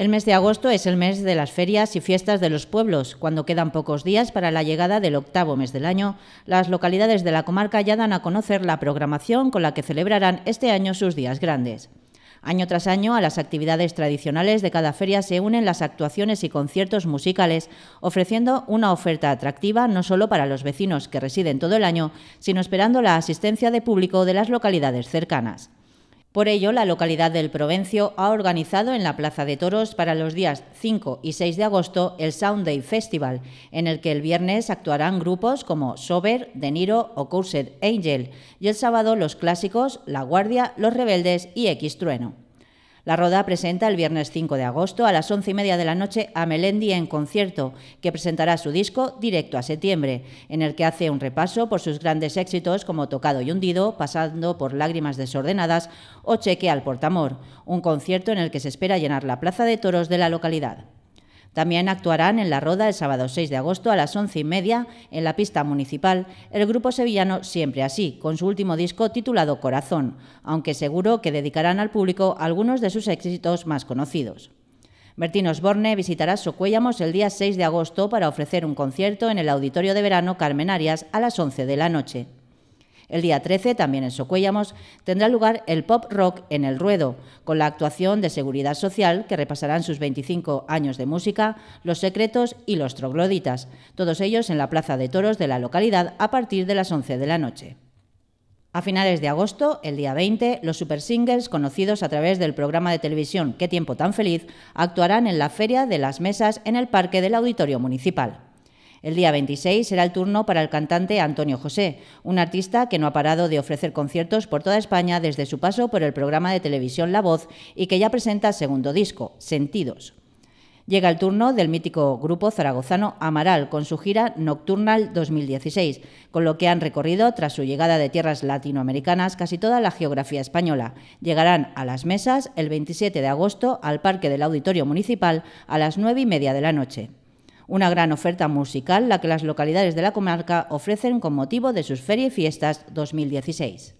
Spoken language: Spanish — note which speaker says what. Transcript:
Speaker 1: El mes de agosto es el mes de las ferias y fiestas de los pueblos. Cuando quedan pocos días para la llegada del octavo mes del año, las localidades de la comarca ya dan a conocer la programación con la que celebrarán este año sus días grandes. Año tras año, a las actividades tradicionales de cada feria se unen las actuaciones y conciertos musicales, ofreciendo una oferta atractiva no solo para los vecinos que residen todo el año, sino esperando la asistencia de público de las localidades cercanas. Por ello, la localidad del Provencio ha organizado en la Plaza de Toros para los días 5 y 6 de agosto el Sound Day Festival, en el que el viernes actuarán grupos como Sober, De Niro o Cursed Angel, y el sábado los clásicos La Guardia, Los Rebeldes y X Trueno. La Roda presenta el viernes 5 de agosto a las 11 y media de la noche a Melendi en concierto, que presentará su disco Directo a Septiembre, en el que hace un repaso por sus grandes éxitos como Tocado y Hundido, pasando por Lágrimas Desordenadas o Cheque al Portamor, un concierto en el que se espera llenar la plaza de toros de la localidad. También actuarán en la Roda el sábado 6 de agosto a las 11 y media en la pista municipal el grupo sevillano Siempre Así, con su último disco titulado Corazón, aunque seguro que dedicarán al público algunos de sus éxitos más conocidos. Bertín Osborne visitará Socuéllamos el día 6 de agosto para ofrecer un concierto en el Auditorio de Verano Carmen Arias a las 11 de la noche. El día 13, también en Socuellamos, tendrá lugar el Pop Rock en el Ruedo, con la actuación de Seguridad Social, que repasarán sus 25 años de música, los secretos y los trogloditas, todos ellos en la Plaza de Toros de la localidad a partir de las 11 de la noche. A finales de agosto, el día 20, los super singles conocidos a través del programa de televisión Qué tiempo tan feliz actuarán en la Feria de las Mesas en el Parque del Auditorio Municipal. El día 26 será el turno para el cantante Antonio José, un artista que no ha parado de ofrecer conciertos por toda España desde su paso por el programa de televisión La Voz y que ya presenta segundo disco, Sentidos. Llega el turno del mítico grupo zaragozano Amaral con su gira Nocturnal 2016, con lo que han recorrido tras su llegada de tierras latinoamericanas casi toda la geografía española. Llegarán a las mesas el 27 de agosto al Parque del Auditorio Municipal a las 9 y media de la noche una gran oferta musical la que las localidades de la comarca ofrecen con motivo de sus ferias y Fiestas 2016.